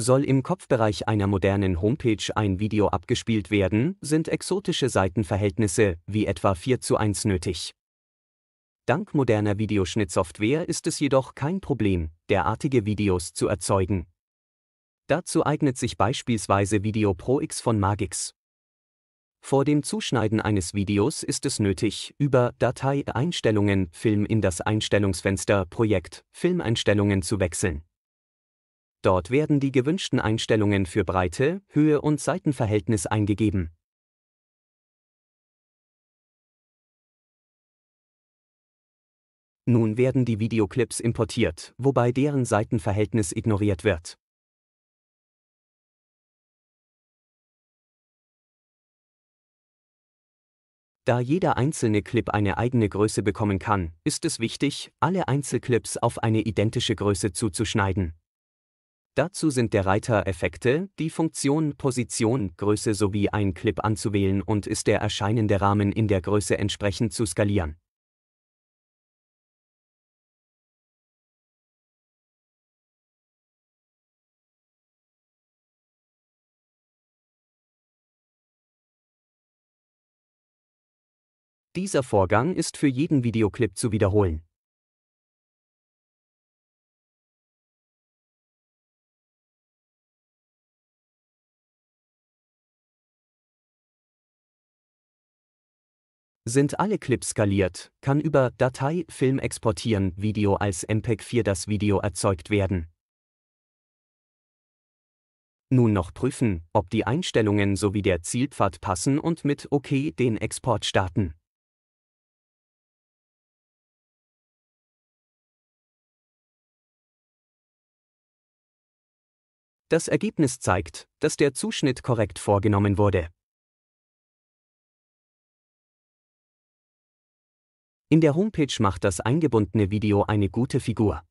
Soll im Kopfbereich einer modernen Homepage ein Video abgespielt werden, sind exotische Seitenverhältnisse, wie etwa 4 zu 1 nötig. Dank moderner Videoschnittsoftware ist es jedoch kein Problem, derartige Videos zu erzeugen. Dazu eignet sich beispielsweise Video Pro X von Magix. Vor dem Zuschneiden eines Videos ist es nötig, über Datei Einstellungen Film in das Einstellungsfenster Projekt Filmeinstellungen zu wechseln. Dort werden die gewünschten Einstellungen für Breite, Höhe und Seitenverhältnis eingegeben. Nun werden die Videoclips importiert, wobei deren Seitenverhältnis ignoriert wird. Da jeder einzelne Clip eine eigene Größe bekommen kann, ist es wichtig, alle Einzelclips auf eine identische Größe zuzuschneiden. Dazu sind der Reiter Effekte, die Funktion, Position, Größe sowie ein Clip anzuwählen und ist der erscheinende Rahmen in der Größe entsprechend zu skalieren. Dieser Vorgang ist für jeden Videoclip zu wiederholen. sind alle Clips skaliert, kann über Datei, Film exportieren, Video als MPEG-4 das Video erzeugt werden. Nun noch prüfen, ob die Einstellungen sowie der Zielpfad passen und mit OK den Export starten. Das Ergebnis zeigt, dass der Zuschnitt korrekt vorgenommen wurde. In der Homepage macht das eingebundene Video eine gute Figur.